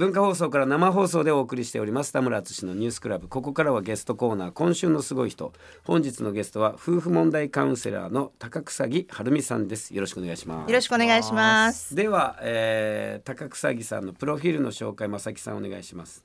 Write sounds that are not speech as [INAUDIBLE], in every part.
文化放送から生放送でお送りしております田村敦のニュースクラブここからはゲストコーナー今週のすごい人本日のゲストは夫婦問題カウンセラーの高草木晴美さんですよろしくお願いしますよろしくお願いしますでは、えー、高草木さんのプロフィールの紹介正木さんお願いします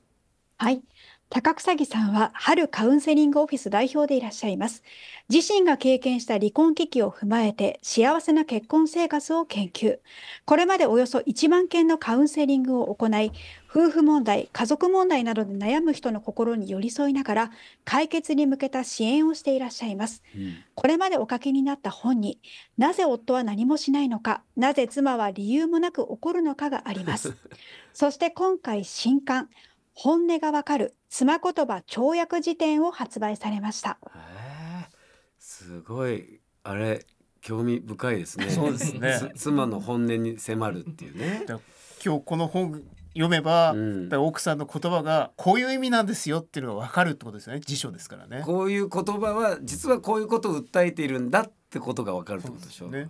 はい高草木さんは春カウンセリングオフィス代表でいらっしゃいます自身が経験した離婚危機を踏まえて幸せな結婚生活を研究これまでおよそ1万件のカウンセリングを行い夫婦問題、家族問題などで悩む人の心に寄り添いながら解決に向けた支援をしていらっしゃいます、うん、これまでお書きになった本になぜ夫は何もしないのかなぜ妻は理由もなく怒るのかがあります [LAUGHS] そして今回新刊本音がわかる妻言葉跳躍辞典を発売されましたすごいあれ興味深いですねそうですね妻の本音に迫るっていうね今日この本読めば、うん、奥さんの言葉がこういう意味なんですよっていうのが分かるってことですよね辞書ですからねこういう言葉は実はこういうことを訴えているんだってことが分かるってことでしょうね、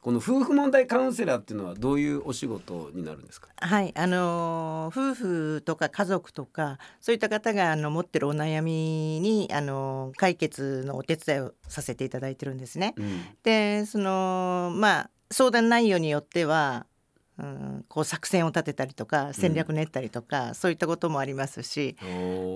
この夫婦問題カウンセラーっていうのはどういうお仕事になるんですか。はい、あの夫婦とか家族とかそういった方があの持ってるお悩みにあの解決のお手伝いをさせていただいてるんですね。うん、で、そのまあ相談内容によってはうん、こう作戦を立てたりとか戦略練ったりとか、うん、そういったこともありますし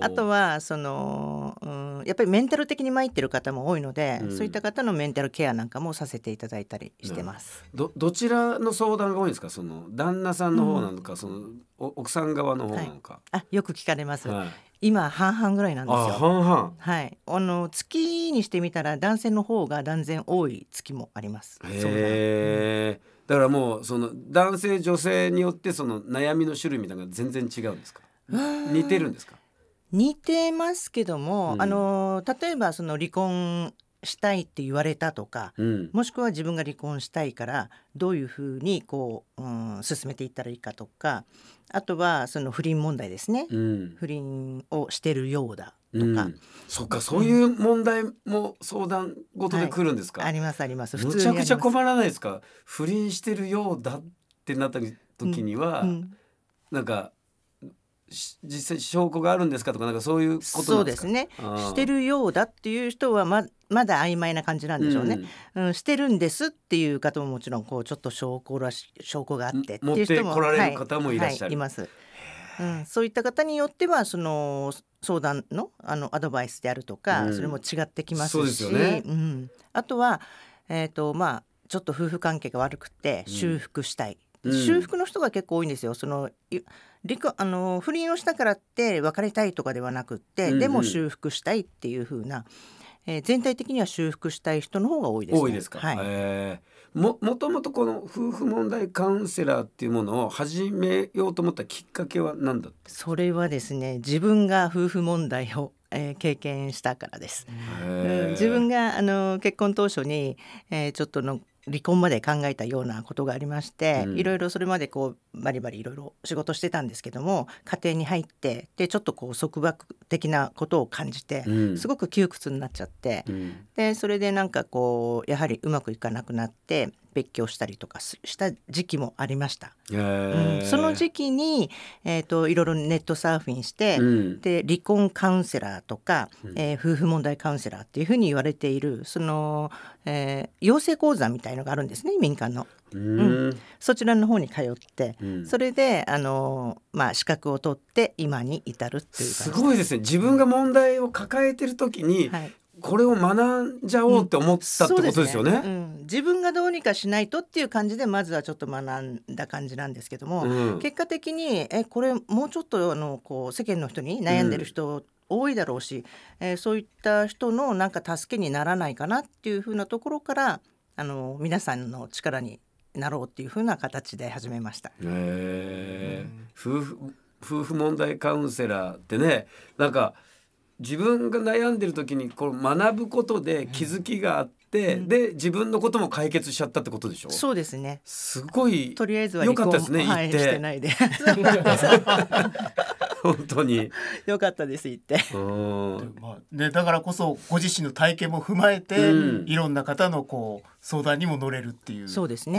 あとはその、うん、やっぱりメンタル的に参ってる方も多いので、うん、そういった方のメンタルケアなんかもさせていただいたりしてます。どどちらの相談が多いんですかその旦那さんの方なのか、その奥さん側の方なのか。はい、あよく聞かれます、はい今半々ぐらいなんですよ。半々。はい。あの月にしてみたら男性の方が断然多い月もあります。へえ。だからもうその男性女性によってその悩みの種類みたいなのが全然違うんですか似てるんですか似てますけども、うん、あの例えばその離婚したいって言われたとか、うん、もしくは自分が離婚したいからどういうふうにこう、うん、進めていったらいいかとかあとはその不倫問題ですね、うん、不倫をしてるようだとか、うん、そっかそういう問題も相談事で来るんですか、はい、ありますありますむちゃくちゃ困らないですか不倫してるようだってなった時には、うん、なんか実際証拠があるんですかとかなんかそういうことそうですねしてるようだっていう人はままだ曖昧な感じなんでしょうね、うん、うん、してるんですっていう方ももちろんこうちょっと証拠らし証拠があってっていう人も持られる方もいらっしゃる、はいはい、います。うん、そういった方によってはその相談のあのアドバイスであるとか、うん、それも違ってきますしす、ね、うん、あとは、えーとまあ、ちょっと夫婦関係が悪くて修復したい、うん、修復の人が結構多いんですよ。その離婚あの不倫をしたからって別れたいとかではなくって、でも修復したいっていうふうなえー、全体的には修復したい人の方が多いです、ね、多いですか、はいえー、ももともとこの夫婦問題カウンセラーっていうものを始めようと思ったきっかけは何だった。それはですね自分が夫婦問題をえー、経験したからです、うん、自分があの結婚当初に、えー、ちょっとの離婚まで考えたようなことがありまして、うん、いろいろそれまでこうバリバリいろいろ仕事してたんですけども家庭に入ってでちょっとこう束縛的なことを感じて、うん、すごく窮屈になっちゃって、うん、でそれでなんかこうやはりうまくいかなくなって別居したりとかした時期もありました、うん、その時期に、えーと、いろいろネットサーフィンして、うん、で離婚カウンセラーとか、えー、夫婦問題カウンセラーっていうふうに言われているその、えー、養成講座みたいのがあるんですね民間の。うん、うん、そちらの方に通って、うん、それであのまあ資格を取って今に至るっていうすごいですね自分が問題を抱えてる時に、うんはい、これを学んじゃおうって思ったってことですよねうんねうん、自分がどうにかしないとっていう感じでまずはちょっと学んだ感じなんですけども、うん、結果的にえこれもうちょっとあのこう世間の人に悩んでる人、多いだろうし、えー、そういった人のなんか助けにならないかなっていうふうなところからあの皆さんの力になろうっていうふうな形で始めました。え夫婦夫婦問題カウンセラーってねなんか自分が悩んでる時にこう学ぶことで気づきがあって。で、うん、自分のことも解決しちゃったってことでしょそうですねすごいとりあえずは良かったですね、はい、行って [LAUGHS] 本当に良かったです言ってまあねだからこそご自身の体験も踏まえて、うん、いろんな方のこう相談にも乗れるっていうことですも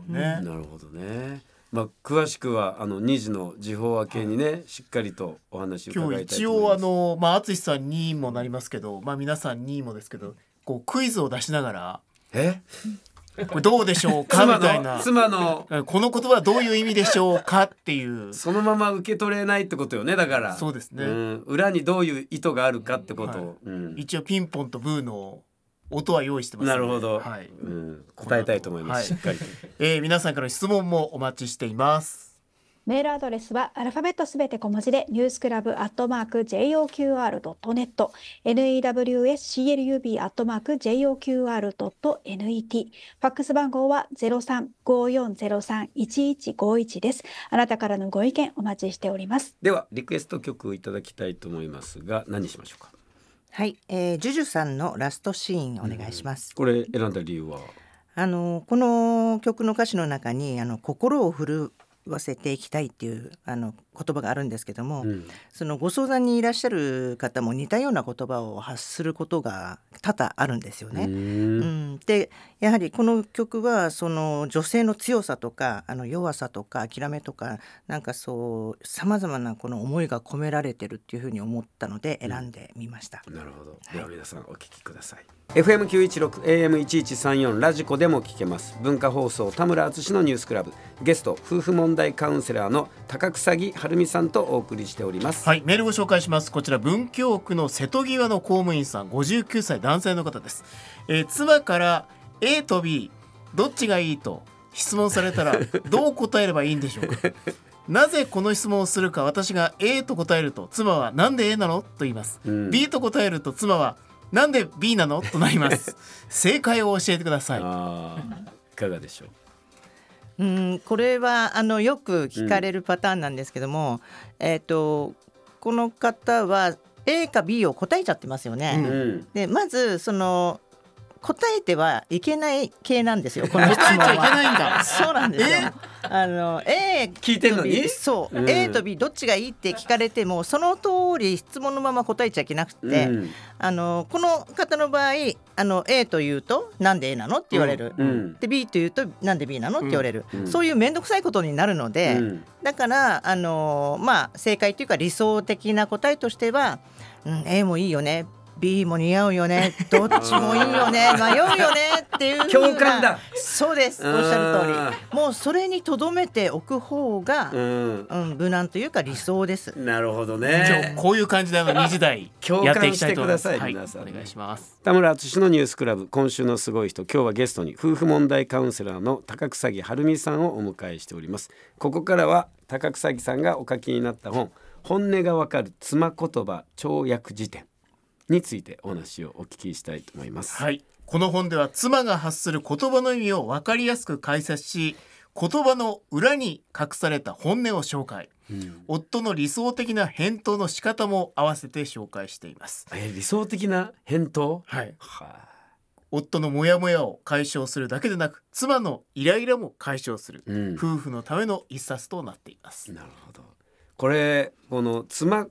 んね、ねうん、なるほどねまあ、詳しくはあの2時の時報明けにね、はい、しっかりとお話伺いたい一応あの、まあ、淳さんにもなりますけど、まあ、皆さんにもですけどこうクイズを出しながらえこれどうでしょうかみたいな妻のこの言葉はどういう意味でしょうかっていうそのまま受け取れないってことよねだからそうですね、うん、裏にどういう意図があるかってことを、はいうん、一応ピンポンとブーの音は用意してます、なるほど、はい、うん、答えたいと思います、はい、しっかりえー、皆さんから質問もお待ちしていますメールアドレスはアルファベットすべて小文字でニュースクラブアットマーク JOQR.net NEWSCLUB アットマーク JOQR.net ファックス番号は0354031151ですあなたからのご意見お待ちしておりますではリクエスト曲をいただきたいと思いますが何しましょうかはい、えー、ジュジュさんのラストシーンお願いします。これ選んだ理由は。あのこの曲の歌詞の中にあの心を震わせていきたいっていうあの言葉があるんですけども、うん、そのご相談にいらっしゃる方も似たような言葉を発することが多々あるんですよね。うん、でやはりこの曲はその女性の強さとかあの弱さとか諦めとかなんかそうさまざまなこの思いが込められてるっていうふうに思ったので選んでみました。うん、なるほど、はい、では皆さんお聞きください。FM916 AM1134 ラジコでも聞けます文化放送田村淳のニュースクラブゲスト夫婦問題カウンセラーの高草木晴美さんとお送りしておりますはいメールご紹介しますこちら文京区の瀬戸際の公務員さん59歳男性の方です、えー、妻から A と B どっちがいいと質問されたら [LAUGHS] どう答えればいいんでしょうかなぜこの質問をするか私が A と答えると妻はなんで A なのと言います、うん、B と答えると妻はなんで B なのとなります [LAUGHS] 正解を教えてくださいいかがでしょううんこれはあのよく聞かれるパターンなんですけども、うん、えっ、ー、とこの方は A か B を答えちゃってますよね。うん、でまずその答えてはいけない系なんですよ。この質問は。そうなんですよ。あの A 聞いてるのに、そう、うん、A と B どっちがいいって聞かれてもその通り質問のまま答えちゃいけなくて、うん、あのこの方の場合、あの A というとなんで A なのって言われる。うん、で B というとなんで B なのって言われる。そういう面倒くさいことになるので、だからあのまあ正解というか理想的な答えとしては、うん、A もいいよね。B も似合うよね [LAUGHS] どっちもいいよね迷うよねっていう共感だそうですおっしゃる通りもうそれにとどめておく方が、うん、うん、無難というか理想ですなるほどねこういう感じで二時台やっていきたいと思いはい、お願いします田村敦のニュースクラブ今週のすごい人今日はゲストに夫婦問題カウンセラーの高草木晴美さんをお迎えしておりますここからは高草木さんがお書きになった本本音がわかる妻言葉跳躍辞典についてお話をお聞きしたいと思います。はい、この本では妻が発する言葉の意味を分かりやすく解説し言葉の裏に隠された本音を紹介、うん、夫の理想的な返答の仕方も合わせて紹介していますえ理想的な返答はい、はあ、夫のモヤモヤを解消するだけでなく妻のイライラも解消する、うん、夫婦のための一冊となっていますなるほどこれこの妻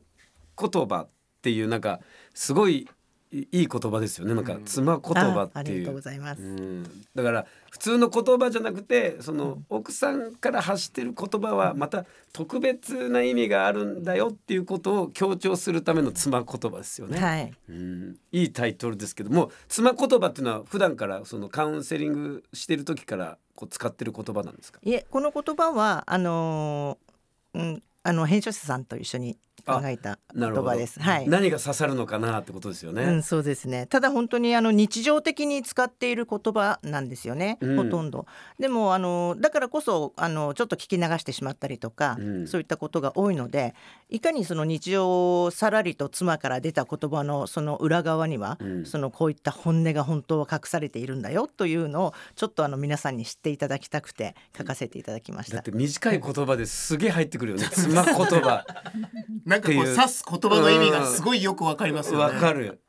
言葉っていうなんかすごいいい言葉ですよねなんか妻言葉っていう、うん、だから普通の言葉じゃなくてその奥さんから発してる言葉はまた特別な意味があるんだよっていうことを強調するための妻言葉ですよね、はい、うん、いいタイトルですけども妻言葉っていうのは普段からそのカウンセリングしてる時からこう使ってる言葉なんですかいえこの言葉はあのー、うん、あの編集者さんと一緒に考えた言葉です。はい。何が刺さるのかなってことですよね。うん、そうですね。ただ本当にあの日常的に使っている言葉なんですよね。うん、ほとんど。でもあのだからこそあのちょっと聞き流してしまったりとか、うん、そういったことが多いので、いかにその日常をさらりと妻から出た言葉のその裏側には、そのこういった本音が本当は隠されているんだよというのをちょっとあの皆さんに知っていただきたくて書かせていただきました。だって短い言葉ですげえ入ってくるよね。妻言葉。[LAUGHS] なんかこう指す言葉の意味がすごいよくわかりますよね。わかる。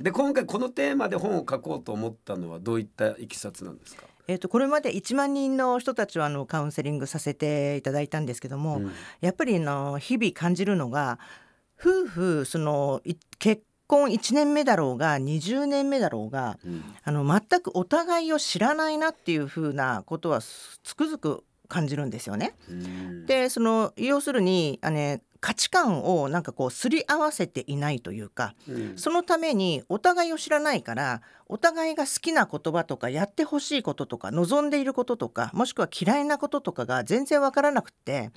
で今回このテーマで本を書こうと思ったのはどういったいきさつなんですかえーと、とこれまで1万人の人たちをあのカウンセリングさせていただいたんですけども、うん、やっぱりの日々感じるのが夫婦その結婚1年目だろうが20年目だろうが、うん、あの全くお互いを知らないなっていうふうなことはつくづく感じるんですよね。でその要するにあの価値観をなんかこうすり合わせていないというか、うん、そのためにお互いを知らないからお互いが好きな言葉とかやってほしいこととか望んでいることとかもしくは嫌いなこととかが全然わからなくて、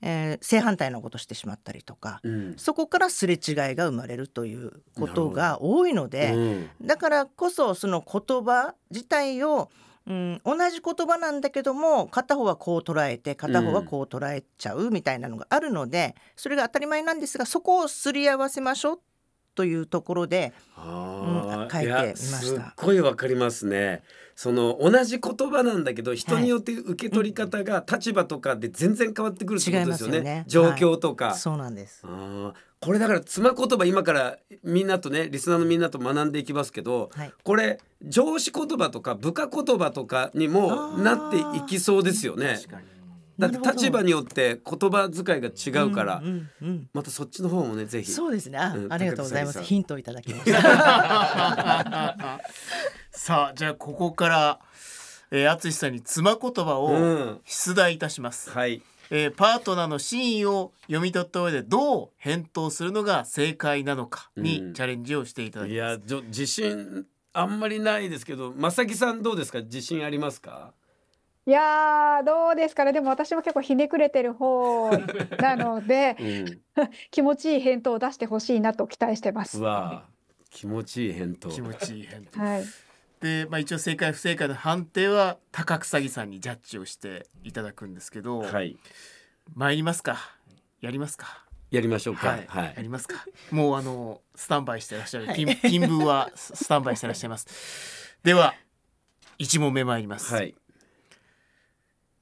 えー、正反対のことしてしまったりとか、うん、そこからすれ違いが生まれるということが多いので、うん、だからこそその言葉自体をうん、同じ言葉なんだけども片方はこう捉えて片方はこう捉えちゃうみたいなのがあるので、うん、それが当たり前なんですがそこをすり合わせましょうというところで、うん、書いてみましたすっごいわかりますねその同じ言葉なんだけど人によって受け取り方が立場とかで全然変わってくるってことですよね、ね、状況とか、はい、そうなんですあこれだから妻言葉今からみんなとねリスナーのみんなと学んでいきますけど、はい、これ上司言葉とか部下言葉とかにもなっていきそうですよね。だって立場によって言葉遣いが違うから、うんうんうん、またそっちの方もねぜひそうですねあうん、ありがとうございますヒントをいただきました [LAUGHS] さあじゃあここから淳、えー、さんに妻言葉を出題いたします、うん、はいえー、パートナーの真意を読み取った上でどう返答するのが正解なのかにチャレンジをしていただきます、うん、いや自信あんまりないですけど正木さんどうですか自信ありますかいやどうですかねでも私も結構ひねくれてる方なので、[LAUGHS] うん、気持ちいい返答を出してほしいなと期待してます。わ気持ちいい返答。気持ちいい返答。はい。で、まあ、一応正解不正解の判定は高草木さんにジャッジをしていただくんですけど、はい、参りますかやりますかやりましょうか、はい、はい、やりますかもうあのスタンバイしてらっしゃる、はい、はスタンバイしてらっしゃいますでは1問目参ります、はい、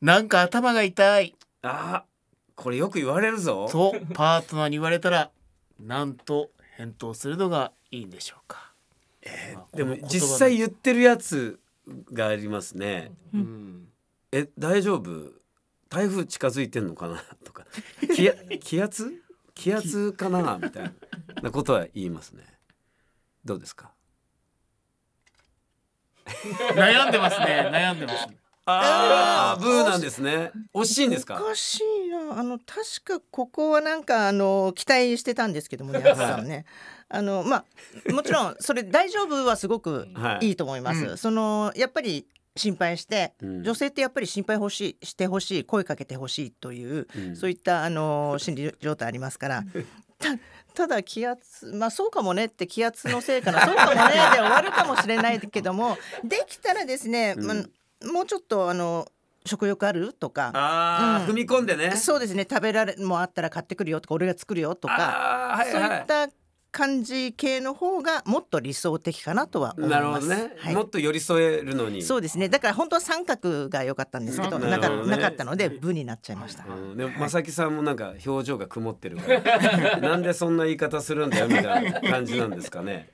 なんか頭が痛いあこれよく言われるぞとパートナーに言われたらなんと返答するのがいいんでしょうかえー、でも実際言ってるやつがありますね。うん、え大丈夫台風近づいてんのかなとか [LAUGHS] 気気圧気圧かなみたいなことは言いますね。どうですか悩んでますね悩んでますね。ああブーなんですね。惜しいんですか。おかしいな。あの確かここはなんかあの期待してたんですけどもね、ね。[LAUGHS] あのまあもちろん [LAUGHS] それ大丈夫はすごくいいと思います。はい、そのやっぱり心配して、うん、女性ってやっぱり心配ほしいしてほしい声かけてほしいという、うん、そういったあの心理状態ありますから。[LAUGHS] ただ気圧まあそうかもねって気圧のせいかなそうかもねで終わるかもしれないけどもできたらですね、うん、ま、もうちょっとあの食欲あるとか、うん、踏み込んでねそうですね食べられもあったら買ってくるよとか俺が作るよとか、はいはい、そういった感じ系の方がもっと理想的かなとは思います。なるほどね、はい、もっと寄り添えるのに。そうですね。だから本当は三角が良かったんですけど、なか、ね、なかったので部になっちゃいました。うん、でも正木さんもなんか表情が曇ってる [LAUGHS] なんでそんな言い方するんだよみたいな感じなんですかね。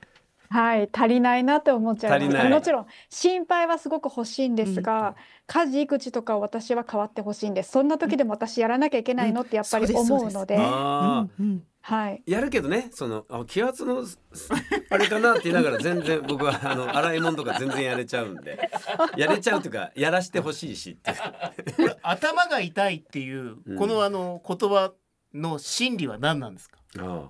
はい、足りないなって思っちゃいます。もちろん心配はすごく欲しいんですが、家事育児とか私は変わってほしいんです。そんな時でも私やらなきゃいけないのってやっぱり思うので。はい、やるけどねその気圧のあれかなって言いながら全然僕はあの洗い物とか全然やれちゃうんで [LAUGHS] やれちゃうというかやらしてほしいしって頭が痛いっていうこのあの言葉の心理は何なんですか、うん、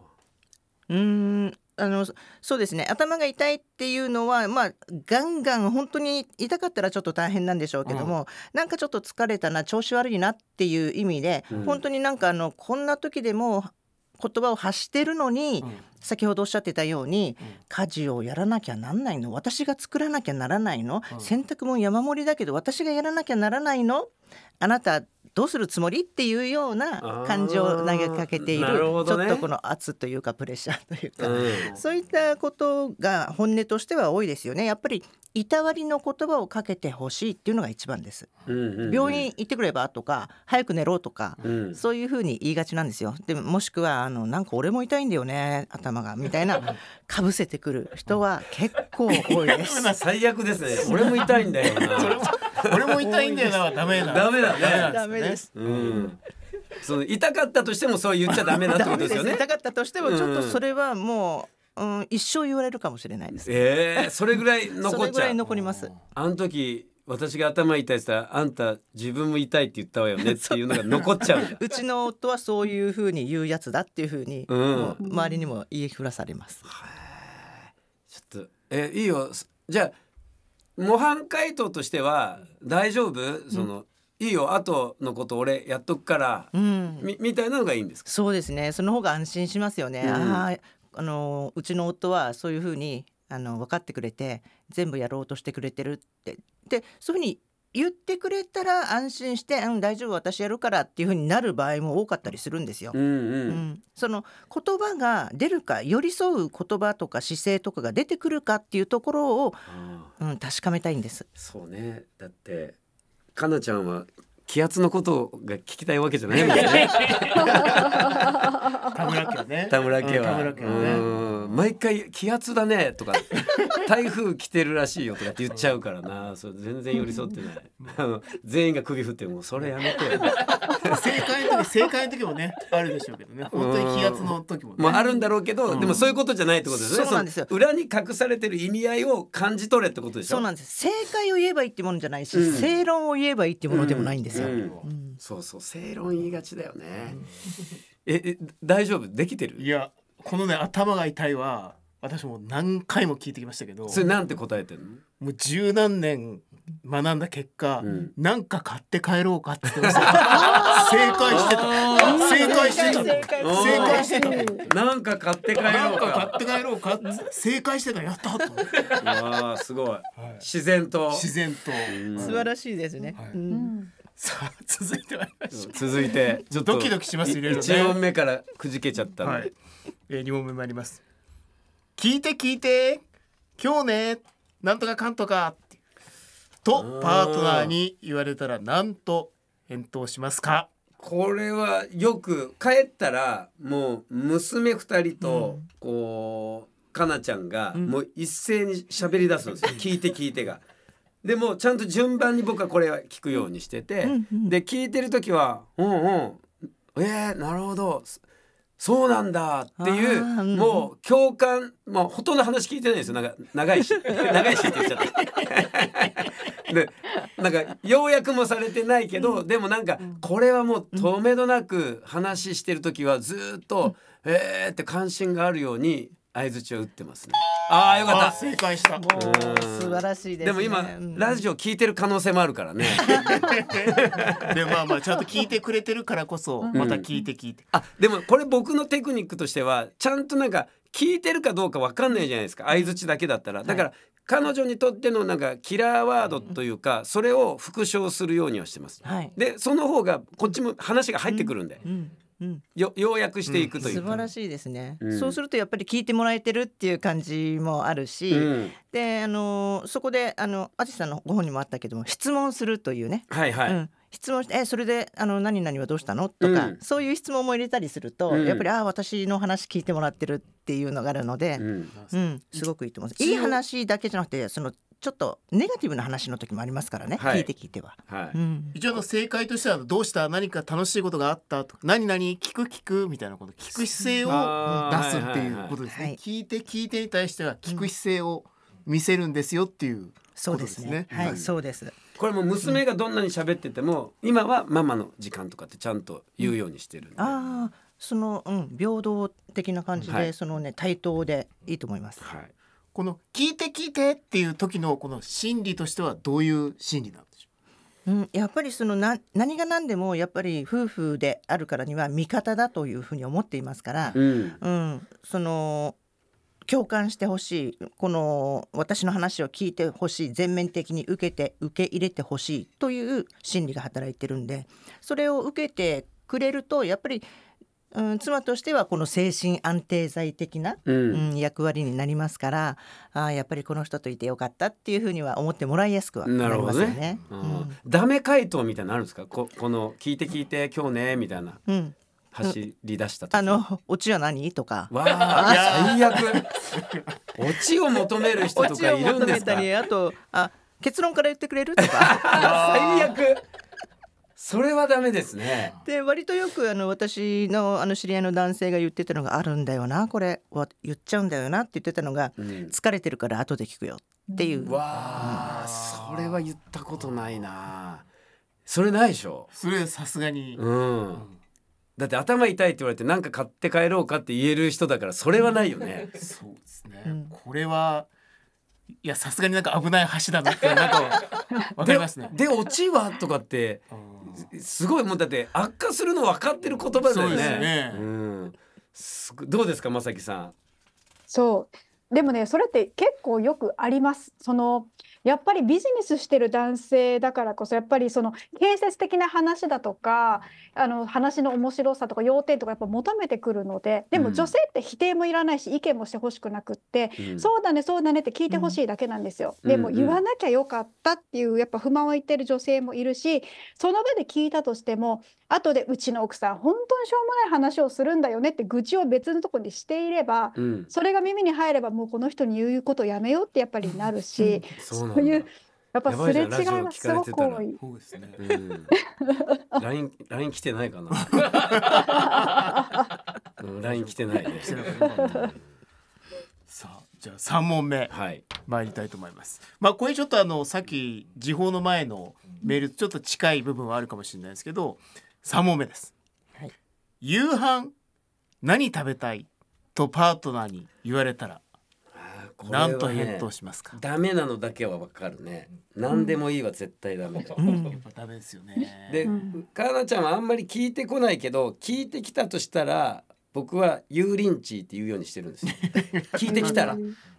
うんあのそうですね頭が痛いっていうのは、まあ、ガンガン本当に痛かったらちょっと大変なんでしょうけども、うん、なんかちょっと疲れたな調子悪いなっていう意味で、うん、本当になんかあのこんな時でも言葉を発してるのに、うん、先ほどおっしゃってたように、うん、家事をやらなきゃなんないの私が作らなきゃならないの、うん、洗濯も山盛りだけど私がやらなきゃならないのあなたどうするつもりっていうような感情を投げかけている、ね、ちょっとこの圧というかプレッシャーというか、うん、そういったことが本音としては多いですよね。やっぱりいたわりの言葉をかけてほしいっていうのが一番です。病院行ってくればとか早く寝ろとか、うん、そういうふうに言いがちなんですよでもしくはあのなんか俺も痛いんだよね頭がみたいな [LAUGHS] かぶせてくる人は結構多いです [LAUGHS] 最悪ですね俺も痛いんだよ俺も痛いんだよな [LAUGHS] ダメだダメだねダメです、うんその痛かったとしてもそう言っちゃダメだってことですよね痛かったとしてもちょっとそれはもう、うん、うん、一生言われるかもしれないです、ね、ええー、それぐらい残っちゃうそれぐらい残りますあの時私が頭痛いしたらあんた自分も痛いって言ったわよねっていうのが残っちゃう [LAUGHS] うちの夫はそういうふうに言うやつだっていうふうに、ん、周りにも言いふらされます。ちょっとえいいよじゃあ模範解答としては大丈夫その、うんいいよ後のこと俺やっとくから、うん、みみたいなのがいいんですそうですねその方が安心しますよね、うん、ああのうちの夫はそういうふうにあの分かってくれて全部やろうとしてくれてるってでそういうふうに言ってくれたら安心して「うん大丈夫私やるから」っていうふうになる場合も多かったりするんですよ。うん、うんうん、その言葉が出るか寄り添う言葉とか姿勢とかが出てくるかっていうところを、うん、確かめたいんです。そうねだってかなちゃんは気圧のことが聞きたいわけじゃないもんね田村家ね田村家は,、うん家は毎回気圧だねとか台風来てるらしいよとかって言っちゃうからなそれ全然寄り添ってない全員が首振ってもそれやめて正解の時正解の時もねあるでしょうけどね本当に気圧の時も、ね、まああるんだろうけど、うん、でもそういうことじゃないってことですねそうなんですよ裏に隠されてる意味合いを感じ取れってことでしょそうなんです正解を言えばいいってものじゃないし、うん、正論を言えばいいってものでもないんです、うんですよ、そうそう正論言いがちだよね、[LAUGHS] ええ大丈夫できてるいやこのね頭が痛いは私も何回も聞いてきましたけどそれなんて答えてんのもう十何年学んだ結果、うんなんか買って帰ろうかってって [LAUGHS] 正解してた正解してた正解してたなんか買って帰ろうか買って帰ろうか正解してたやった [LAUGHS] わあすごい自然と自然と素晴らしいですね、はいうんさあ続いてまいりましょう続いてちょっとドキドキしますいろいね1問目からくじけちゃったはい、えー、2問目参ります聞いて聞いて今日ねなんとかかんとかとパートナーに言われたらなんと返答しますかこれはよく帰ったらもう娘二人とこう、うん、かなちゃんがもう一斉に喋り出すんですよ、うん、聞いて聞いてが。でもちゃんと順番に僕はこれは聞くようにしてて、うんうん、で聞いてる時は「うんうんえー、なるほどそうなんだ」っていう、うん、もう共感まあほとんど話聞いてないですよなんか長いし [LAUGHS] 長いしって言っちゃって。[LAUGHS] でなんか要約もされてないけど、うん、でもなんかこれはもうとめどなく話してる時はずっと「えー」って関心があるように相槌を打ってますねああよかった正解した素晴らしいです、ね、でも今、うん、ラジオ聞いてる可能性もあるからね [LAUGHS] でまあまあちゃんと聞いてくれてるからこそまた聞いて聞いて、うん、あでもこれ僕のテクニックとしてはちゃんとなんか聞いてるかどうかわかんないじゃないですか相槌だけだったらだから、はい、彼女にとってのなんかキラーワードというか、それを復唱するようにはしてます、はい、でその方がこっちも話が入ってくるんで、うんようやくしていくという、うん、素晴らしいですね、うん、そうするとやっぱり聞いてもらえてるっていう感じもあるし、うん、であのそこであのア淳さんのご本にもあったけども質問するというね、はいはい、質問して「えそれであの何々はどうしたの?」とか、そういう質問も入れたりすると、やっぱり「ああ私の話聞いてもらってる」っていうのがあるので、うんすごくいいと思います。いい話だけじゃなくてそのちょっとネガティブな話の時もありますからね、はい、聞いて聞いては、はいうん、一応の正解としてはどうした何か楽しいことがあったとか何々聞く聞くみたいなこと聞く姿勢を出すっていうことですね、はい、聞いて聞いてに対しては聞く姿勢を見せるんですよっていう、ね、そうですねはい、そうですこれも娘がどんなに喋ってても、うん、今はママの時間とかってちゃんと言うようにしてるああその、うん、平等的な感じで、そのね対等でいいと思います、はいこの聞いて聞いてっていう時のこの心理としてはどういう心理なんでしょう、うん、やっぱりそのな何が何でもやっぱり夫婦であるからには味方だというふうに思っていますから、うん、うん、その共感してほしいこの私の話を聞いてほしい全面的に受けて受け入れてほしいという心理が働いてるんでそれを受けてくれるとやっぱりうん、妻としてはこの精神安定剤的な、うん、うん、役割になりますからあやっぱりこの人といてよかったっていうふうには思ってもらいやすくはなりますよね。ねうん、ダメ回答みたいなのあるんですかここの聞いて聞いて今日ねみたいな。うん走り出したあのオチは何とかわあ最悪オチを求める人とかいるんですか [LAUGHS] あとあ結論から言ってくれるとか [LAUGHS] 最悪それはダメですね。で割とよくあの私のあの知り合いの男性が言ってたのがあるんだよなこれは言っちゃうんだよなって言ってたのが、うん、疲れてるから後で聞くよっていう。うわあ、うん、それは言ったことないな。それないでしょ。それさすがに。うん。だって頭痛いって言われて何か買って帰ろうかって言える人だからそれはないよね。そうですね。うん、これはいやさすがになんか危ない橋だなってなんか分かりますね。で落ちはとかって。すごいもうだって悪化するの分かってる言葉だよね。うねうん、どうですかまさきさん。そうでもねそれって結構よくあります。そのやっぱりビジネスしてる男性だからこそやっぱりその建設的な話だとかあの話の面白さとか要点とかやっぱ求めてくるのででも女性って否定もいらないし意見もしてほしくなくって、うん、そうだねそうだねって聞いてほしいだけなんですよ。うん、でも言わなきゃよかったっていうやっぱ不満を言ってる女性もいるしその場で聞いたとしても後でうちの奥さん本当にしょうもない話をするんだよねって愚痴を別のとこにしていれば、うん、それが耳に入ればもうこの人に言うことやめようってやっぱりなるし、うん、そういうやっぱすれ違いがすごく多い。そうですね。ラインライン来てないかな。ライン来てないね。さあじゃあ三問目、はい、参りたいと思います。まあこれちょっとあのさっき時報の前のメールちょっと近い部分はあるかもしれないですけど、三問目です。はい、夕飯何食べたいとパートナーに言われたら何と返答しますか、ね、ダメなのだけはわかるね、何でもいいは絶対ダメ、うん、やっぱダメですよねで、うん、かなちゃんはあんまり聞いてこないけど聞いてきたとしたら僕は油淋鶏って言うようにしてるんです [LAUGHS] 聞いてきたら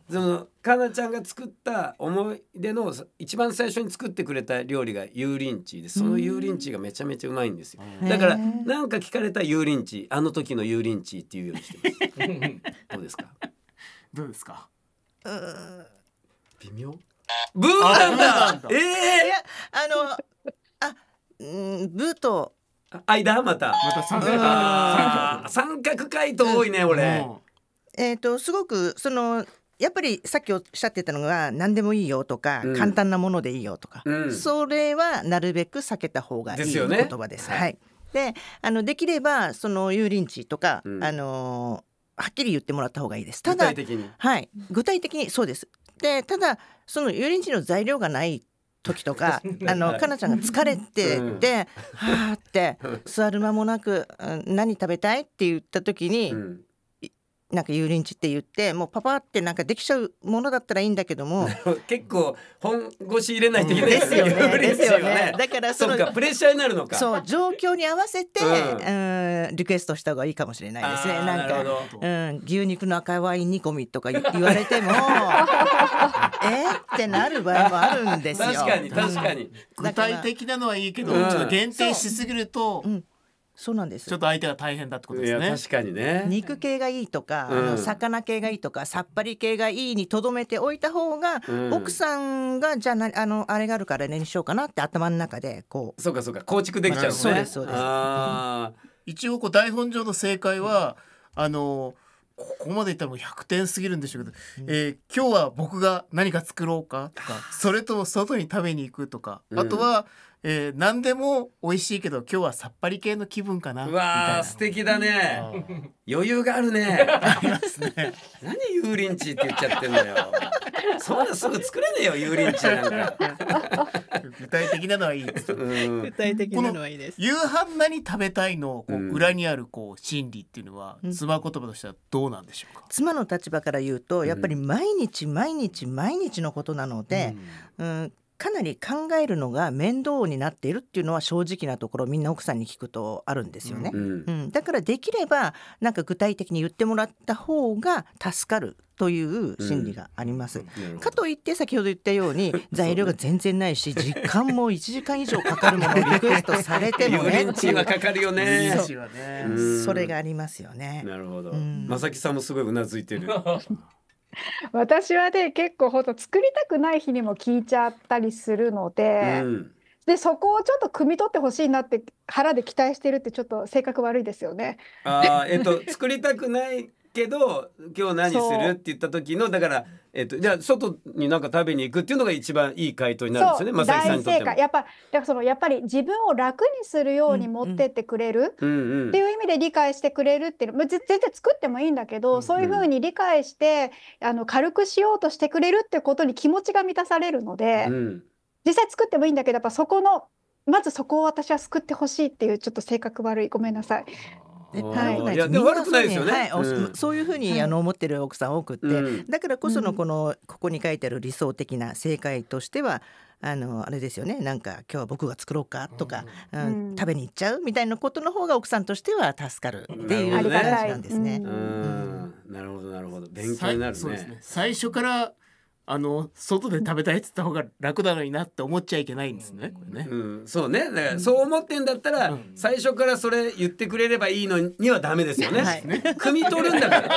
そのかなちゃんが作った思い出の一番最初に作ってくれた料理が油淋鶏でその油淋鶏がめちゃめちゃうまいんですよだから何か聞かれた油淋鶏あの時の油淋鶏っていうようにしてます [LAUGHS] どうですかどうですか微妙ブーなんだええあのあうんブーと間またまた三角あー三角回答多いね俺、えっ、とすごくそのやっぱりさっきおっしゃってたのが何でもいいよとか、うん簡単なものでいいよとか、うんそれはなるべく避けた方がいいですよ言ね葉です。はいであのできればその油淋鶏とか、うんあのはっきり言ってもらった方がいいです。ただ具体的に、はい、具体的にそうです。でただその遊園地の材料がない時とか [LAUGHS] あのかなちゃんが疲れてて、うん、はあって座る間もなく何食べたいって言った時に、うん、なんか油淋鶏って言ってもうパパってなんかできちゃうものだったらいいんだけども [LAUGHS] 結構本腰入れないといけない [LAUGHS] ですよね。ですよね。だからそのそプレッシャーになるのか。そう状況に合わせて、うん、リクエストした方がいいかもしれないですね。なんかうん牛肉の赤ワイン煮込みとか言われても [LAUGHS] えってなる場合もあるんですよ。確かに確かに。具体的なのはいいけど、うん、ちょっと限定しすぎると。うんそうなんですちょっと相手が大変だってことですね確かにね肉系がいいとか、うん、魚系がいいとかさっぱり系がいいにとどめておいた方が、うん、奥さんがじゃあなあのあれがあるから何にしようかなって頭の中でこうそうかそうか構築できちゃう、ね、そうですそうです一応こう台本上の正解は、うん、あのここまでいったらもう100点すぎるんでしょうけど、えー、今日は僕が何か作ろうかとかそれとも外に食べに行くとか、あとはえー、何でも美味しいけど今日はさっぱり系の気分かなわあ素敵だね余裕があるねありますね何油淋鶏って言っちゃってんだよそんなすぐ作れねえよ油淋鶏なんか具体的なのはいい具体的なのはいいです夕飯何食べたいのこう裏にあるこう心理っていうのは、うん、妻言葉としてはどうなんでしょうか妻の立場から言うとやっぱり毎日毎日毎日のことなので、うん、うんかなり考えるのが面倒になっているっていうのは正直なところみんな奥さんに聞くとあるんですよね、うん、うん、だからできればなんか具体的に言ってもらった方が助かるという心理があります、うん、かといって先ほど言ったように [LAUGHS] 材料が全然ないし、時間も1時間以上かかるものをリクエストされてもねはかかるよねそれがありますよねなるほど、うん、正木さんもすごいうなずいてる [LAUGHS] [LAUGHS] 私はね結構ほんと作りたくない日にも聞いちゃったりするのうでん。でそこをちょっと汲み取ってほしいなって腹で期待してるってちょっと性格悪いですよね。あ、えっと、作りたくないけど今日何するって言った時のだからえっとじゃあ外になんか食べに行くっていうのが一番いい回答になるんですよね。まさきさんにとっても。やっぱだからそのやっぱり自分を楽にするように持ってってくれるっていう意味で理解してくれるっていうの全然作ってもいいんだけど、うんうん、そういうふうに理解してあの軽くしようとしてくれるってことに気持ちが満たされるので、うん、実際作ってもいいんだけどやっぱそこのまずそこを私は救ってほしいっていうちょっと性格悪いごめんなさいはい、いや悪くないですよね。はいうん、そういうふうにあの思ってる奥さん多くって、うん、だからこそのこのここに書いてある理想的な正解としては。あのあれですよねなんか今日は僕が作ろうかとか、うん、うん、食べに行っちゃうみたいなことの方が奥さんとしては助かるっていう話なんですね。なるほどなるほど勉強になるね。最初からあの外で食べたいって言った方が楽なのになって思っちゃいけないんですね。ね。うん、そうね。だからそう思ってんだったら、うん、最初からそれ言ってくれればいいのにはダメですよね。はい、汲み取るんだから。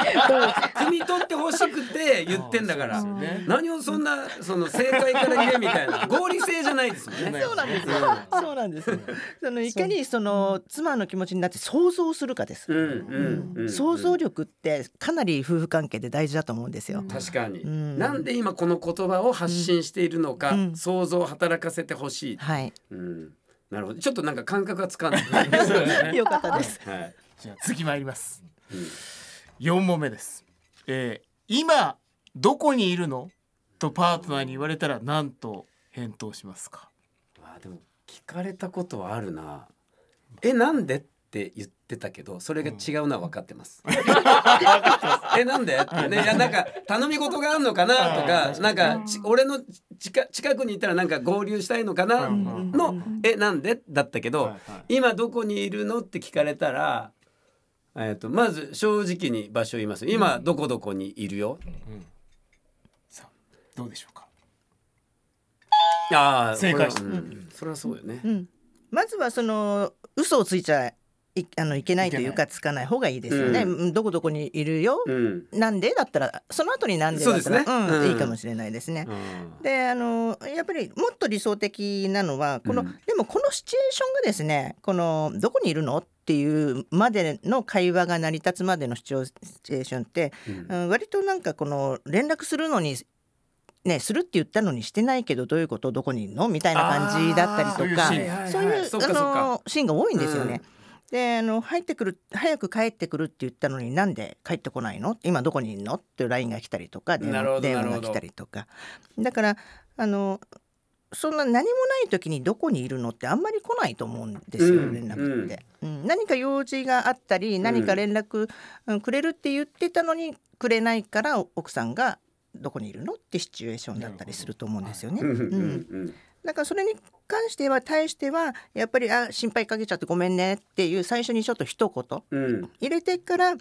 汲み取ってほしくて言ってんだから。ね、何をそんなその正解から言えみたいな [LAUGHS] 合理性じゃないですもんね。そうなんです。そうなんです。そのいかにその妻の気持ちになって想像するかです。想像力ってかなり夫婦関係で大事だと思うんですよ。確かに。なんで今この言葉を発信しているのか、うん、想像を働かせてほしい、はいうん、なるほどちょっとなんか感覚がつかない [LAUGHS] よかったです、はい、じゃあ次参ります、四問目です、えー、今どこにいるのとパートナーに言われたら何と返答しますかあでも聞かれたことはあるなえなんでって言ってたけどそれが違うのは分かってます。[LAUGHS] えなんでねいやなんか頼み事があるのかなとかなんか俺のちか近くにいたらなんか合流したいのかなの「えなんで?」だったけど「今どこにいるの?」って聞かれたら。えー、とまず正直に場所を言います今どこどこにいるよ、うんさあどうでしょうかああ正解、うん、それはそうよね、うん、まずはその嘘をついちゃいあのいけないというかつかない方がいいですよね、うん、どこどこにいるよ、うん、なんでだったらその後になんでだったら、ねうん、いいかもしれないですね。であのやっぱりもっと理想的なのはこの、でもこのシチュエーションがですねこのどこにいるのっていうまでの会話が成り立つまでのシチュエーションって、割となんかこの連絡するのにね、するって言ったのにしてないけどどういうことどこにいるのみたいな感じだったりとかそういうシーンが多いんですよね。うんであの入ってくる早く帰ってくるって言ったのになんで帰ってこないの今どこにいるのっていう LINE が来たりとか電話が来たりとかだからあのそんな何もない時にどこにいるのってあんまり来ないと思うんですよ、うん、連絡って、うん、何か用事があったり何か連絡くれるって言ってたのにくれないから奥さんがどこにいるのってシチュエーションだったりすると思うんですよね。うんんかそれに関しては対してはやっぱりあ心配かけちゃってごめんねっていう最初にちょっと一言、うん、入れてから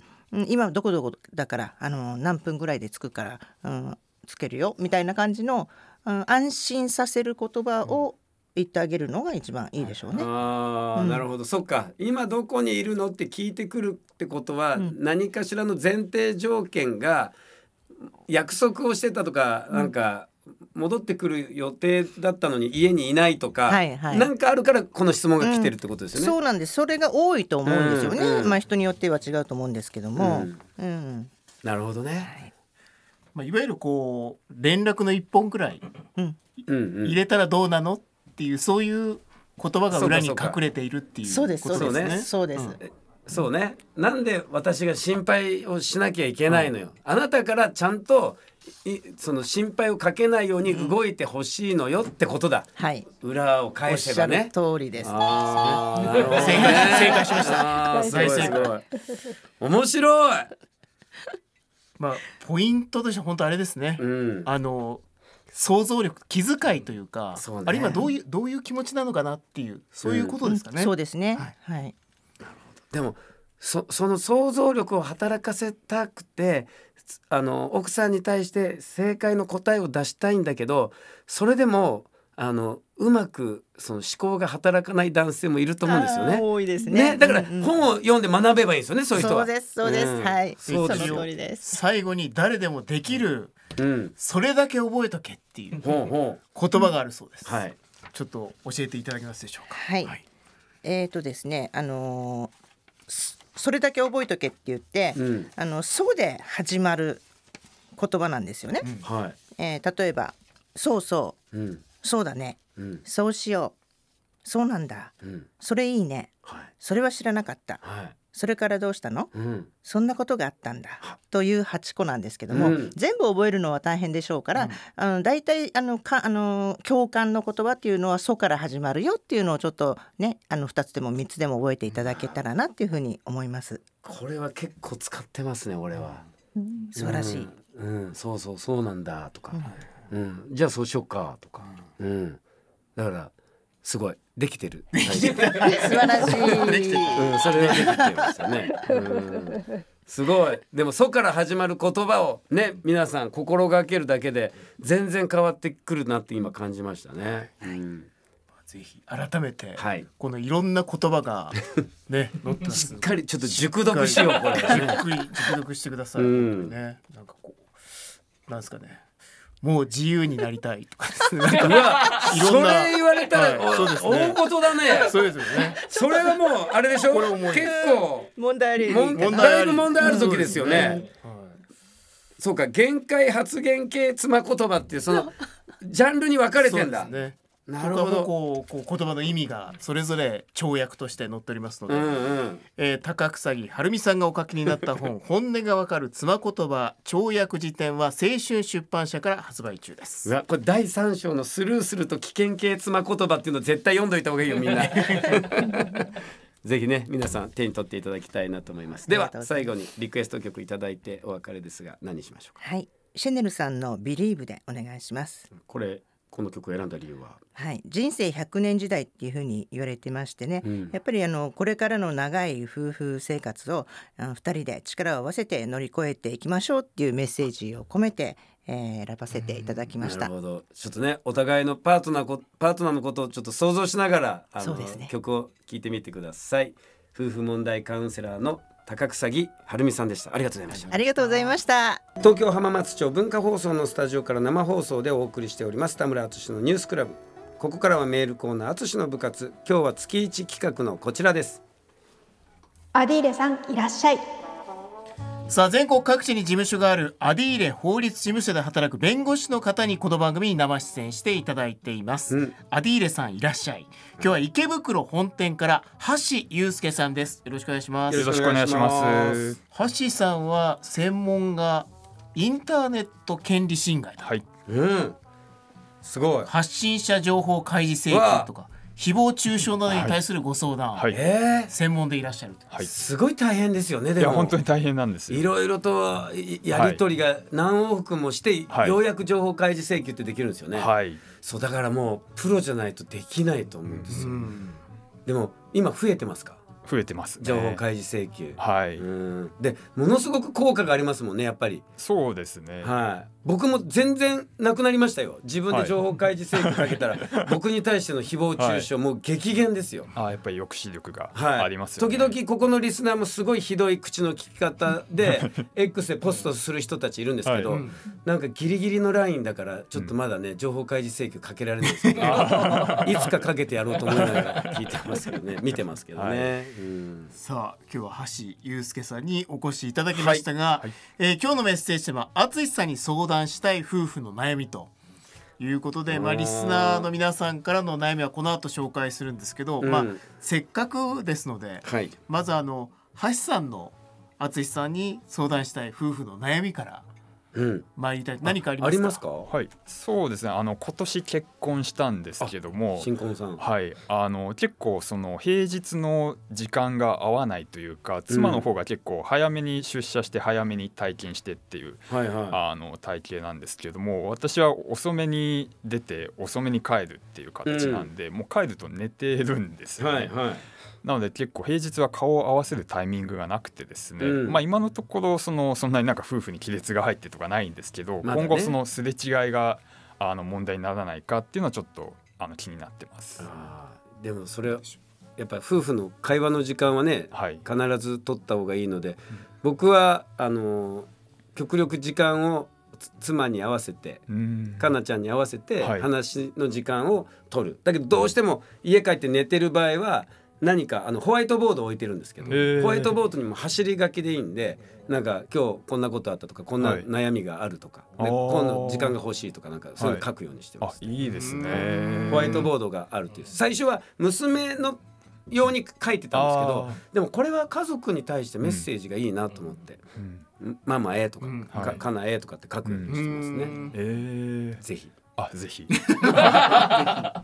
今どこどこだからあの何分ぐらいで着くから、うん、つけるよみたいな感じの、うん、安心させる言葉を言ってあげるのが一番いいでしょうね。ああ、うん、なるほど、そっか。今どこにいるのって聞いてくるってことは、何かしらの前提条件が約束をしてたとか、なんか戻ってくる予定だったのに家にいないとか、はいはい、なんかあるからこの質問が来てるってことですよね。うん、そうなんです。それが多いと思うんですよね。うんうん、まあ人によっては違うと思うんですけども。うん、なるほどね。はい、まあいわゆるこう連絡の一本くらい、うんうんうん、入れたらどうなのっていうそういう言葉が裏に隠れているっていうことですね。そうです。そうねなんで私が心配をしなきゃいけないのよ、あなたからちゃんとその心配をかけないように動いてほしいのよってことだ、はい、裏を返せばね通りです、[LAUGHS] ね、あ正解正解しましたすごいすごい面白いまあポイントとして本当あれですね、うん、あの想像力気遣いというか、ね、あるいはどういうどういう気持ちなのかなっていうそういうことですかね、うん、そうですねはい、はいでもそその想像力を働かせたくてあの奥さんに対して正解の答えを出したいんだけどそれでもあのうまくその思考が働かない男性もいると思うんですよね。多いですね。ねだから本を読んで学べばいいですよね、そういう人は。そうですそうです、うん、はい。そうですよ。です最後に誰でもできる、うん、それだけ覚えとけっていう言葉があるそうです。はい。ちょっと教えていただけますでしょうか。はい。はい、えっ、ー、とですね、あのーそれだけ覚えとけって言って、うん、あのそうで始まる言葉なんですよね。うんえー、例えばそうそう、うん、そうだね、うん、そうしよう、そうなんだ、それいいね、はい、それは知らなかった、はい、それからどうしたの、うん、そんなことがあったんだという8個なんですけども、うん、全部覚えるのは大変でしょうから、うん、あのたいあのかあの共感の言葉っていうのは「祖」から始まるよっていうのをちょっとねあの2つでも3つでも覚えていただけたらなっていうふうに思います。これは結構使ってますね俺は、うん、素晴らしい、うんそうそうそうなんだとか、うんじゃあそうしようかとか、うん、だからすごいできてる。素晴らしい。うん、それはできてましたね。うんすごいでも「そ」から始まる言葉をね皆さん心がけるだけで全然変わってくるなって今感じましたね。うん、ぜひ改めて、はい、このいろんな言葉が [LAUGHS] ねしっかりちょっと熟読しようこれ、ね、熟読してください、うん、ねなんかこうなんですかねもう自由になりたいとか [LAUGHS] なんかいろんなそれ言われたら、はいね大事だねそうですよね。それはもうあれでしょう結構問題あり問題だいぶ問題ある時ですよね。そうか限界発言系妻言葉っていうそのジャンルに分かれてんだね。なるほどこうこう言葉の意味がそれぞれ跳躍として載っておりますので、うんうん、えー、高草木はるみさんがお書きになった本「[LAUGHS] 本音がわかる妻言葉跳躍辞典」は青春出版社から発売中ですわこれ第3章の「スルーすると危険系妻言葉」っていうの絶対読んどいた方がいいよみんな。[LAUGHS] ぜひね皆さん手に取っていただきたいなと思いますでは最後にリクエスト曲頂いてお別れですが何しましょうかはいシェネルさんのビリーブでお願いしますこれこの曲を選んだ理由は、はい、人生100年時代っていうふうに言われてましてね、うん、やっぱりあのこれからの長い夫婦生活を2人で力を合わせて乗り越えていきましょうっていうメッセージを込めて、えー、選ばせていただきました、なるほどちょっとねお互いのパートナーこパートナーのことをちょっと想像しながらあの、ね、曲を聴いてみてください。夫婦問題カウンセラーの高草木晴美さんでしたありがとうございましたありがとうございました東京浜松町文化放送のスタジオから生放送でお送りしております田村敦のニュースクラブここからはメールコーナー敦の部活今日は月一企画のこちらですアディーレさんいらっしゃいさあ全国各地に事務所があるアディーレ法律事務所で働く弁護士の方にこの番組に生出演していただいています、うん、アディーレさんいらっしゃい今日は池袋本店から橋祐介さんですよろしくお願いしますよろしくお願いします橋さんは専門がインターネット権利侵害はい、うん、すごい発信者情報開示請求とか誹謗中傷などに対するご相談、はい、専門でいらっしゃる、はい、すごい大変ですよねでも本当に大変なんですいろいろとやり取りが何往復もして、はい、ようやく情報開示請求ってできるんですよね、はい、そうだからもうプロじゃないとできないと思うんですよ、うん、でも今増えてますか増えてます、ね、情報開示請求はいうん、でものすごく効果がありますもんねやっぱりそうですねはい僕も全然なくなりましたよ自分で情報開示請求かけたら、はい、僕に対しての誹謗中傷、はい、もう激減ですよあやっぱり抑止力がありますよね、はい、時々ここのリスナーもすごいひどい口の利き方で X でポストする人たちいるんですけど、はい、なんかギリギリのラインだからちょっとまだね、うん、情報開示請求かけられないですけどいつかかけてやろうと思いながら聞いてますけどね [LAUGHS] 見てますけどね、うん、さあ今日は橋祐介さんにお越しいただきましたが、はいえー、今日のメッセージは淳さんに相談談したい夫婦の悩みということで、まあ、リスナーの皆さんからの悩みはこの後紹介するんですけど、うん、まあ、せっかくですので、はい、まずあの橋さんの淳さんに相談したい夫婦の悩みから参りたい、うん、何かありますかはいそうですねあの今年結婚したんですけども新婚さんはいあの結構その平日の時間が合わないというか妻の方が結構早めに出社して早めに退勤してっていう、うん、はいはい、あの体型なんですけども私は遅めに出て遅めに帰るっていう形なんで、うん、もう帰ると寝てるんですよね、はいはいなので結構平日は顔を合わせるタイミングがなくてですね、うん、まあ、今のところそのそんなになんか夫婦に亀裂が入ってとかないんですけど、ね、今後そのすれ違いがあの問題にならないかっていうのはちょっとあの気になってます。でもそれやっぱり夫婦の会話の時間はね、はい、必ず取った方がいいので、うん、僕はあの極力時間を妻に合わせてかなちゃんに合わせて話の時間を取る、だけどどうしても家帰って寝てる場合は何かあのホワイトボード置いてるんですけどホワイトボードにも走り書きでいいんでなんか今日こんなことあったとかこんな悩みがあるとか、はい、こんな時間が欲しいとかなんかそういうの書くようにしてます、はい、いいですねホワイトボードがあるっていう最初は娘のように書いてたんですけどでもこれは家族に対してメッセージがいいなと思って、うん、ママへとか、うんはい、かかなへとかって書くようにしてますね、えー、ぜひあぜひ [LAUGHS]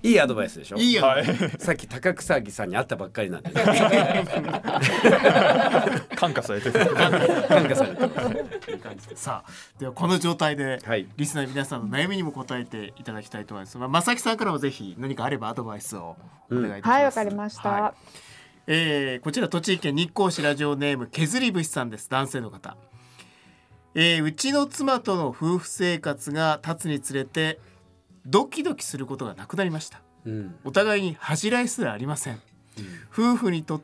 いいアドバイスでしょいいよ、はさっき高草木さんに会ったばっかりなんで、[LAUGHS] 感化されてる感化されてるさあではこの状態で、はい、リスナーの皆さんの悩みにも答えていただきたいと思います、まあ、正木さんからもぜひ何かあればアドバイスをお願いいたします、うん、はいわかりました、はい、えー、こちら栃木県日光市ラジオネーム削り節さんです男性の方えー、うちの妻との夫婦生活が経つにつれてドキドキすることがなくなりました、うん、お互いに恥じらいすらありません、うん、夫婦にと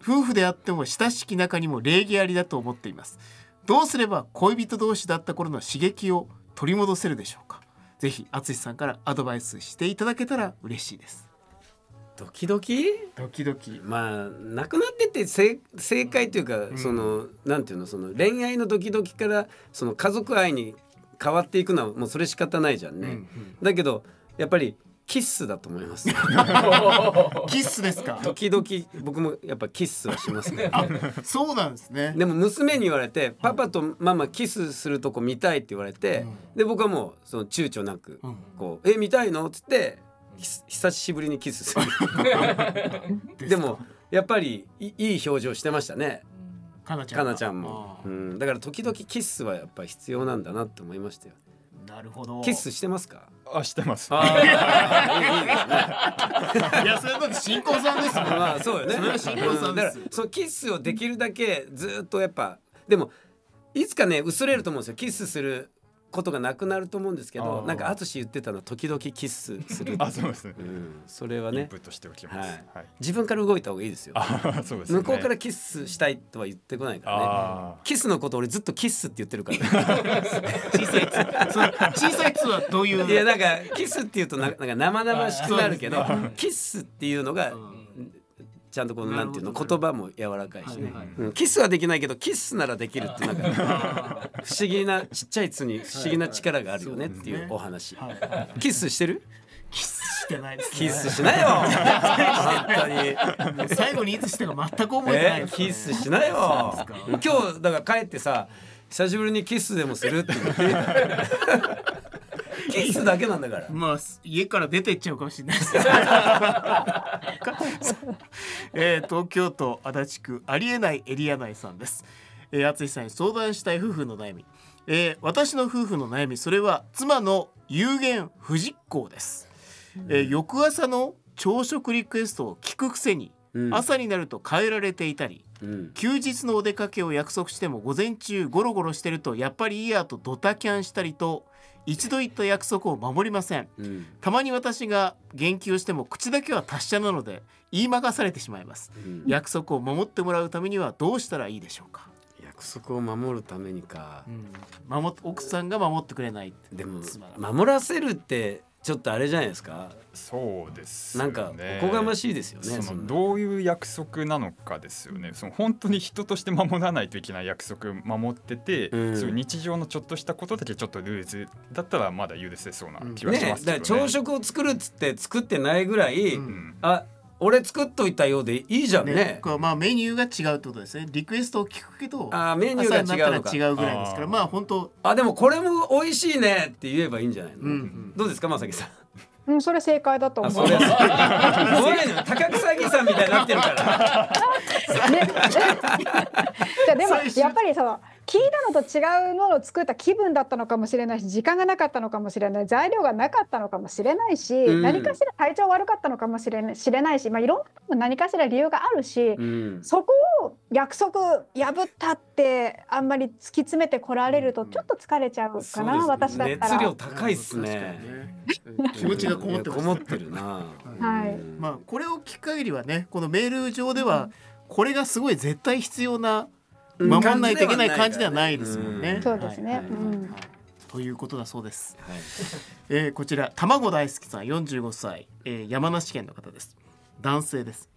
夫婦であっても親しき中にも礼儀ありだと思っていますどうすれば恋人同士だった頃の刺激を取り戻せるでしょうかぜひ淳さんからアドバイスしていただけたら嬉しいですドキドキドキドキまあなくなってて正正解というか、うん、そのなんていうのその恋愛のドキドキからその家族愛に変わっていくのはもうそれ仕方ないじゃんね、うんうん、だけどやっぱりキスだと思います。[LAUGHS] キスですか。時々僕もやっぱキスはしますね。そうなんですね。でも娘に言われて、パパとママキスするとこ見たいって言われて、うん、で僕はもうその躊躇なく、うん、こうえ見たいのっつって久しぶりにキスする。[LAUGHS] でもやっぱりいい表情してましたね。かなちゃんちゃんも、うん、だから時々キスはやっぱ必要なんだなって思いましたよなるほどキスしてますかあしてますあいやそれだって新婚さんですもん、まあ、そうよね新婚さんだからそのキスをできるだけずっとやっぱでもいつかね薄れると思うんですよキスすることがなくなると思うんですけどなんか淳言ってたの時々キスするあそうですね、うん、それはねはい、はい、自分から動いた方がいいですよそうです、ね、向こうからキスしたいとは言ってこないからねキスのこと俺ずっとキスって言ってるから小さい [LAUGHS] 小さいつはどういういやなんかキスっていうとなんか生々しくなるけど、キスっていうのが、うんちゃんとこのなんていうの言葉も柔らかいしね、キスはできないけどキスならできるってなんか不思議なちっちゃい「つ」に不思議な力があるよねっていうお話、キスしてるキスしてないです、ね、キスしないよ本当に最後にいつしてか全く覚えてない、ね、キスしないよ今日だから帰ってさ久しぶりにキスでもするってってキスだけなんだからまあ家から出てっちゃうかもしれないです [LAUGHS] えー、東京都足立区ありえないエリア内さんです、えー、淳さんに相談したい夫婦の悩み、えー、私の夫婦の悩みそれは妻の有言不実行です、うえー、翌朝の朝食リクエストを聞くくせに、うん、朝になると変えられていたり、うん、休日のお出かけを約束しても午前中ゴロゴロしてるとやっぱりいいやとドタキャンしたりと一度言った約束を守りません、うん、たまに私が言及しても口だけは達者なので言いまかされてしまいます、うん、約束を守ってもらうためにはどうしたらいいでしょうか約束を守るためにか、うん、守奥さんが守ってくれないでも守らせるってちょっとあれじゃないですかそうです、ね、なんかおこがましいですよねそのどういう約束なのかですよねその本当に人として守らないといけない約束守ってて、うん、そういう日常のちょっとしたことだけちょっとルーズだったらまだ許せそうな気がしますけどねうんね、だから朝食を作るっつって作ってないぐらい、うん、あ俺作っといたようでいいじゃんねねまあメニューが違うってことですねリクエストを聞くけどあメニューが違う違うぐらいですからまあ本当あでもこれも美味しいねって言えばいいんじゃないの、うんうん、どうですかまさきさんうん、それ正解だと思う。そうです。高草木さんみたいになってるから。[LAUGHS] ね、[LAUGHS] じゃでもやっぱりその聞いたのと違うものを作った気分だったのかもしれないし時間がなかったのかもしれない材料がなかったのかもしれないし、うん、何かしら体調悪かったのかもしれないしれないし、まあ、いろんな何かしら理由があるし、うん、そこを約束破ったってあんまり突き詰めてこられるとちょっと疲れちゃうかな、うんね、私だったら。熱量高いっすね [LAUGHS] 気持ちがこもってこもってるな。はい。まあこれを聞く限りはねこのメール上ではこれがすごい絶対必要な。守んないといけない感じではないですもんね。そうですね、ということだそうです。はい、えー、こちら卵大好きさん45歳、えー、山梨県の方です。男性です、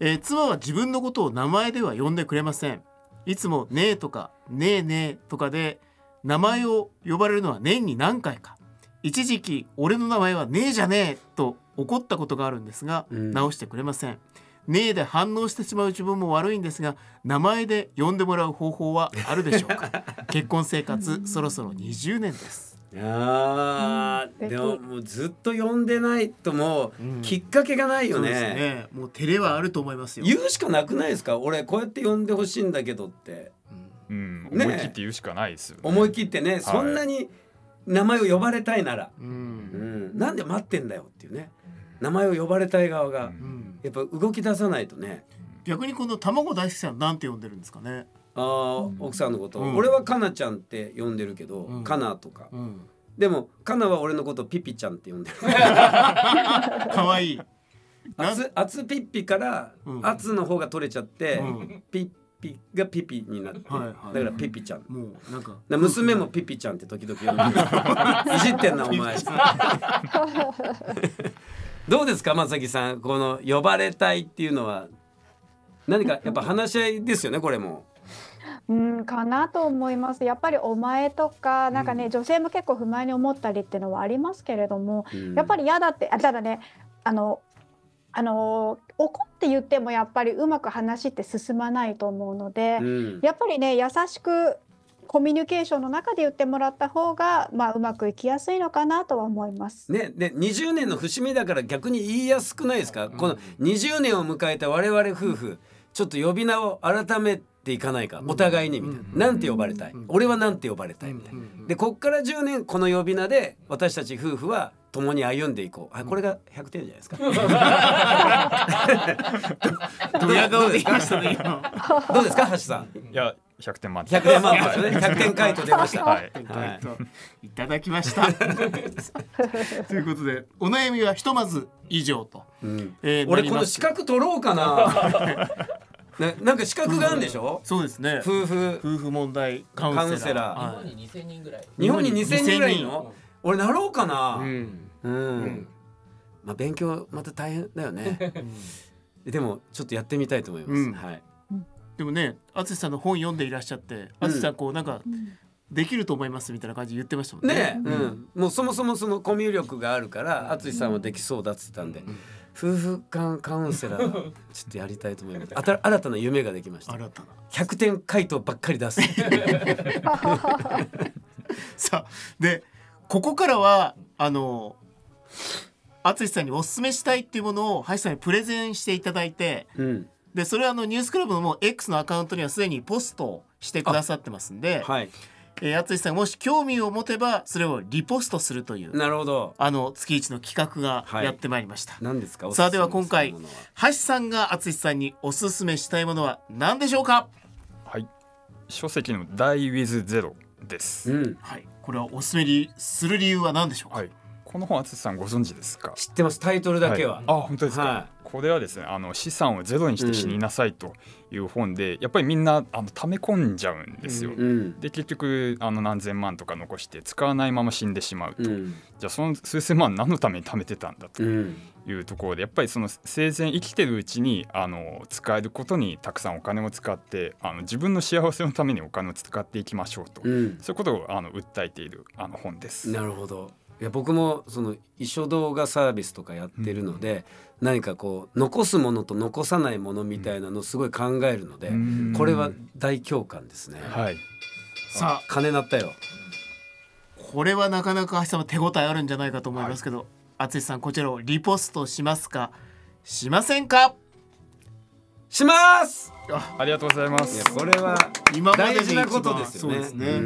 えー、妻は自分のことを名前では呼んでくれません。いつもねえとかねえねえとかで名前を呼ばれるのは年に何回か。一時期俺の名前はねえじゃねえと怒ったことがあるんですが、うん、直してくれません。ねえで反応してしまう自分も悪いんですが名前で呼んでもらう方法はあるでしょうか [LAUGHS] 結婚生活そろそろ20年ですいや、でももうずっと呼んでないともう、きっかけがないよねね、もう照れはあると思いますよ言うしかなくないですか俺こうやって呼んでほしいんだけどって、うん、ね、思い切って言うしかないです、ね、思い切ってね、はい、そんなに名前を呼ばれたいなら、うんなんで待ってんだよっていうね名前を呼ばれたい側が、やっぱ動き出さないとね逆にこの卵大好きさんなんて呼んでるんですかねあ、う奥さんのこと、俺はかなちゃんって呼んでるけど、かなとか、でもかなは俺のことピピちゃんって呼んでる可愛 [LAUGHS] いいあつあつピッピからあつ、の方が取れちゃって、ピッピがピピになって、だからピピちゃん。もうなんか娘もピピちゃんって時々呼んでる。[LAUGHS] いじってんなお前。どうですか正崎さんこの呼ばれたいっていうのは何かやっぱ話し合いですよねこれも。うん、かなと思いますやっぱり「お前」とかなんかね、うん、女性も結構不満に思ったりっていうのはありますけれども、うん、やっぱり嫌だってあただねあのあの怒って言ってもやっぱりうまく話って進まないと思うので、うん、やっぱりね優しくコミュニケーションの中で言ってもらった方が、まあ、うまくいきやすいのかなとは思います。ね、で二十年の節目だから逆に言いやすくないですか、この二十年を迎えた我々夫婦ちょっと呼び名を改めていかないかお互いにみたいな、なんて呼ばれたい、俺はなんて呼ばれたいみたいな。でこっから10年この呼び名で私たち夫婦は共に歩んでいこう。あ、これが100点じゃないですか。[LAUGHS] どうですか、橋さん。いや、百点満点百0 0点満点ですね1点回答出ました、はい、はい、いただきました [LAUGHS] ということでお悩みはひとまず以上と、うん、えー、俺この資格取ろうかなな [LAUGHS] なんか資格があるんでしょ、うそうですね夫婦夫婦問題カウンセラー、はい、日本に2000人ぐらい日本に2000人ぐらいの、うん、俺なろうかなうん、うんまあ勉強また大変だよね、[LAUGHS] でもちょっとやってみたいと思います、はいでもね淳さんの本読んでいらっしゃって淳さんこうなんか、できると思いますみたいな感じ言ってましたもんね。ね、うん、もうそもそもそのコミュ力があるから淳さんはできそうだっつったんで、うん、夫婦間カウンセラー [LAUGHS] ちょっとやりたいと思います。あた新たな夢ができました。新たな100点回答ばっかり出す。[LAUGHS] さあでここからはあの淳さんにおすすめしたいっていうものを林さんにプレゼンしていただいて、うん、でそれはあのニュースクラブのもう X のアカウントにはすでにポストしてくださってますんで、はい、えー、淳さんもし興味を持てばそれをリポストするというなるほどあの月一の企画がやってまいりました、はい、何ですかさあでは今回橋さんが淳さんにおすすめしたいものは何でしょうかはい書籍の「大ウィズゼロです、うん、はい、これはおすすめにする理由は何でしょうか、はい、この本淳さんご存知ですか知ってますタイトルだけは、はい、あ本当ですか、これはですねあの資産をゼロにして死になさいという本で、うん、やっぱりみんなあの溜め込んじゃうんですよ。うんで結局あの何千万とか残して使わないまま死んでしまうと、うん、じゃあその数千万何のために貯めてたんだというところでやっぱりその生前生きてるうちにあの使えることにたくさんお金を使ってあの自分の幸せのためにお金を使っていきましょうと、そういうことをあの訴えているあの本です。なるほどいや僕もその遺書動画サービスとかやってるので、うん、何かこう残すものと残さないものみたいなのすごい考えるので、うん、これは大共感ですね。はい、さあ金鳴ったよこれはなかなか橋さ手応えあるんじゃないかと思いますけど、はい、さんこちらをリポストしますかしませんかしますありがとうございますこれは今まで大事なことですよねすね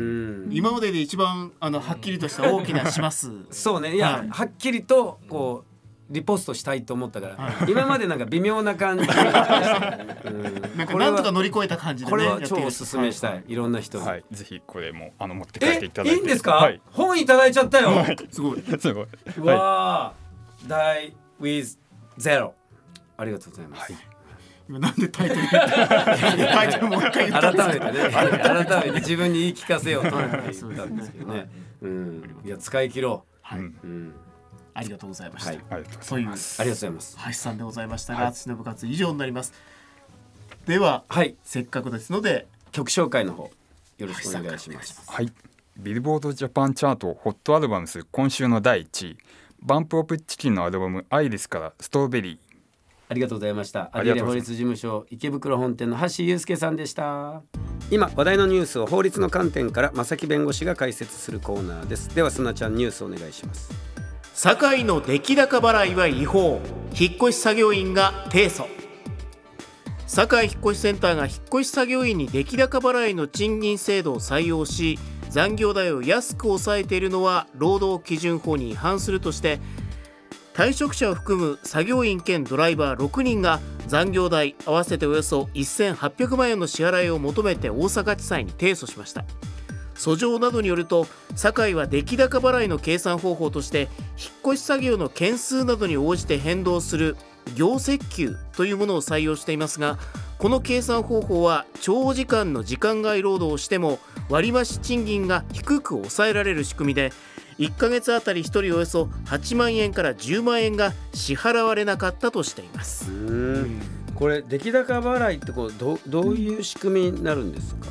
今までで一番あのはっきりとした大きなします。そうねいや、はいはっきりとこうリポストしたいと思ったから、今までなんか微妙な感じ、うんなんかこれなんとか乗り越えた感じでこれは超おすすめしたい、い、ろんな人はい、ぜひこれもあの持って帰っていただいていんですか、はい、本いただいちゃったよ、すごい。すごい、わはあ、Die with Zero ありがとうございます、いなんでタイトルタイトルもう一回改めてね改めて自分に言い聞かせようと言ったんですけどね、はい、うんいや使い切ろうはい、うん、ありがとうございました、はい、ありがとうございますありがとうございます橋さんでございましたが、はい、の部活以上になりますでは、はい、せっかくですので曲紹介の方よろしくお願いしますはいビルボードジャパンチャートホットアルバムス今週の第1位バンプオブチキンのアルバムアイリスからストーベリーありがとうございましたアディレ法律事務所池袋本店の橋祐介さんでした今話題のニュースを法律の観点から正木弁護士が解説するコーナーですではすなちゃんニュースお願いします堺の出来高払いは違法引っ越し作業員が提訴堺引越しセンターが引っ越し作業員に出来高払いの賃金制度を採用し残業代を安く抑えているのは労働基準法に違反するとして退職者を含む作業員兼ドライバー6人が残業代合わせておよそ1800万円の支払いを求めて大阪地裁に提訴しました訴状などによると酒井は出来高払いの計算方法として引っ越し作業の件数などに応じて変動する業績給というものを採用していますがこの計算方法は長時間の時間外労働をしても割増賃金が低く抑えられる仕組みで1ヶ月あたり1人およそ8万円から10万円が支払われなかったとしています。これ出来高払いってこうどどういう仕組みになるんですか、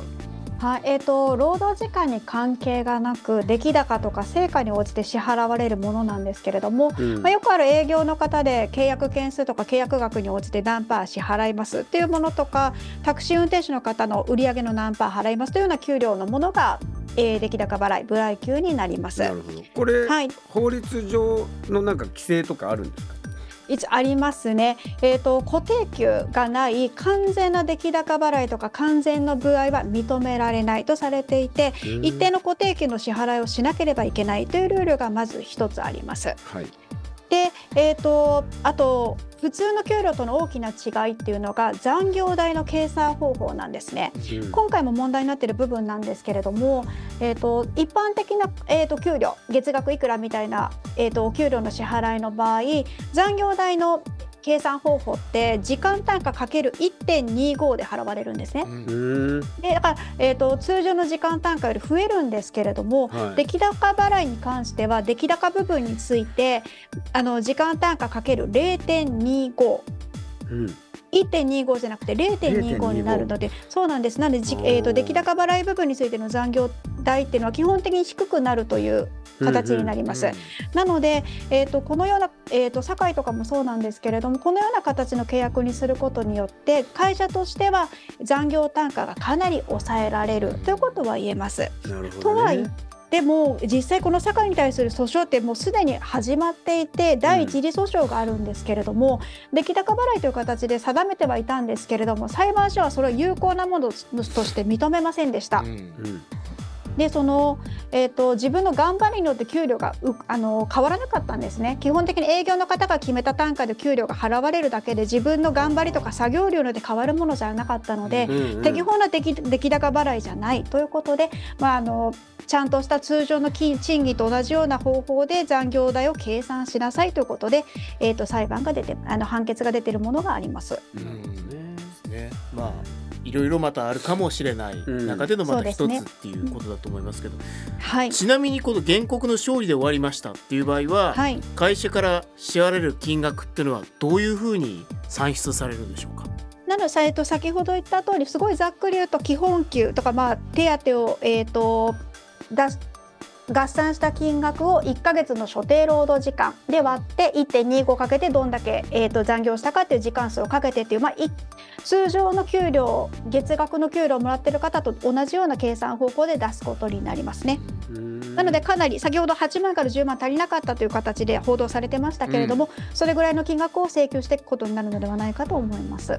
はい、えっ、ー、と労働時間に関係がなく出来高とか成果に応じて支払われるものなんですけれども、うん、まあ、よくある営業の方で契約件数とか契約額に応じて何パー支払いますっていうものとかタクシー運転手の方の売り上げの何パー払いますというような給料のものが、えー、出来高払い部来給になります。これ、はい、法律上のなんか規制とかあるんですかありますね、えーと、固定給がない完全な出来高払いとか完全の歩合は認められないとされていて一定の固定給の支払いをしなければいけないというルールがまず1つあります。はいで、えーとあと普通の給料との大きな違いっていうのが残業代の計算方法なんですね、うん、今回も問題になっている部分なんですけれども、えーと、一般的な、えーと、給料月額いくらみたいな、えーとお給料の支払いの場合残業代の計算方法って時間単価かけ ×1.25 で払われるんですね。でだから、えーと、通常の時間単価より増えるんですけれども、はい、出来高払いに関しては出来高部分についてあの時間単価かける0 2 5うん1.25じゃなくて0.25になるのでそうなんですなんで、えーと出来高払い部分についての残業代っていうのは基本的に低くなるという形になります。なので、えーと、このような、えーと、社堺とかもそうなんですけれどもこのような形の契約にすることによって会社としては残業単価がかなり抑えられるということは言えます。ね、とは言っても実際この社会に対する訴訟ってもうすでに始まっていて第一次訴訟があるんですけれども、うん、出来高払いという形で定めてはいたんですけれども裁判所はそれを有効なものとして認めませんでした。うんうんでそのえーと、自分の頑張りによって給料があの変わらなかったんですね基本的に営業の方が決めた単価で給料が払われるだけで自分の頑張りとか作業量によって変わるものじゃなかったので、うんうん、適法な出来高払いじゃないということで、まあ、あのちゃんとした通常の賃金と同じような方法で残業代を計算しなさいということで、えーと、裁判が出てあの判決が出てるものがあります。うんね、まあいろいろまたあるかもしれない中でのまた一つっていうことだと思いますけど、うんね、はい、ちなみにこの原告の勝利で終わりましたっていう場合は、はい、会社から支払われる金額っていうのはどういうふうに算出されるんでしょうかなので、えっと、先ほど言った通りすごいざっくり言うと基本給とか、まあ、手当を、えーと、と出合算した金額を1ヶ月の所定労働時間で割って1.25かけてどんだけ、えー、と残業したかっていう時間数をかけてっていう、まあ、通常の給料月額の給料をもらってる方と同じような計算方法で出すことになりますね。なのでかなり先ほど8万から10万足りなかったという形で報道されてましたけれども、うん、それぐらいの金額を請求していくことになるのではないかと思います。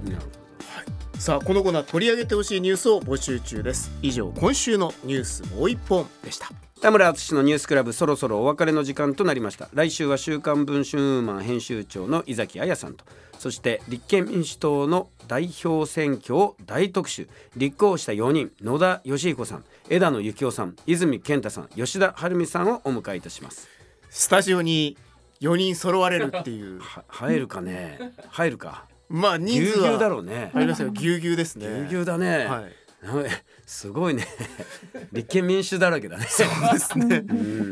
さあこのコーナー取り上げてほしいニュースを募集中です以上今週のニュースもう一本でした田村淳のニュースクラブそろそろお別れの時間となりました来週は週刊文春ウーマン編集長の井崎彩さんとそして立憲民主党の代表選挙を大特集立候補した4人野田義彦さん枝野幸男さん泉健太さん吉田晴美さんをお迎えいたしますスタジオに4人揃われるっていう入 [LAUGHS] るかね入るかまあ人数はぎゅうぎゅうだろうね入りますよぎゅうぎゅうですねぎゅうぎゅうだね、はい [LAUGHS] すごいね [LAUGHS] 立憲民主だらけだね [LAUGHS] そうですね、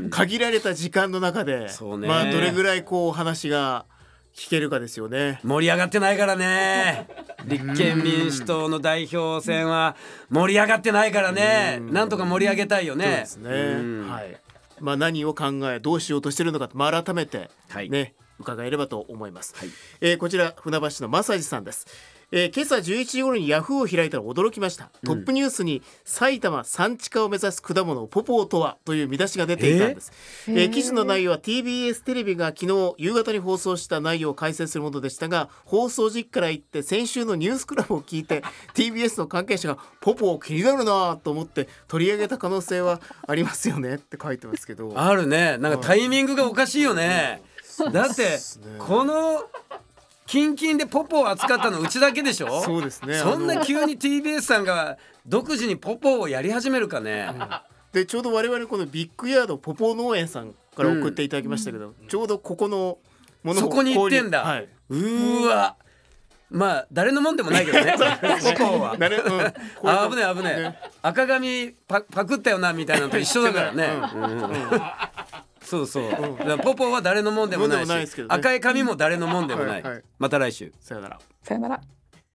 限られた時間の中で、ね、まあどれぐらいこう話が聞けるかですよね盛り上がってないからね立憲民主党の代表選は盛り上がってないからねなんとか盛り上げたいよねそうですね、はい。まあ何を考えどうしようとしてるのかまあ改めてね、はい、伺えればと思います、はい、えー、こちら船橋の正サさんですえー、今朝11時頃にヤフーを開いたら驚きました、トップニュースに埼玉産地化を目指す果物ポポーとはという見出しが出ていたんです、えー、えー、記事の内容は TBS テレビが昨日夕方に放送した内容を改正するものでしたが放送時期から言って先週のニュースクラブを聞いて TBS [LAUGHS] の関係者がポポー気になるなと思って取り上げた可能性はありますよねって書いてますけどあるねなんかタイミングがおかしいよね、だってこのキンキンでポポを扱ったのうちだけでしょそうですねそんな急に TBS さんが独自にポポをやり始めるかね、でちょうど我々このビッグヤードポポ農園さんから送っていただきましたけど、うん、ちょうどここのものそこに行ってんだ、はい、うわまあ誰のもんでもないけどね [LAUGHS] ポポは、うん、あ [LAUGHS] 危ね危ね、ね、赤髪パパクったよなみたいなのと一緒だからね、うんそうそう、だかポポは誰のもんでもないしないでね赤い髪も誰のもんでもない、はいはいまた来週さよならさよなら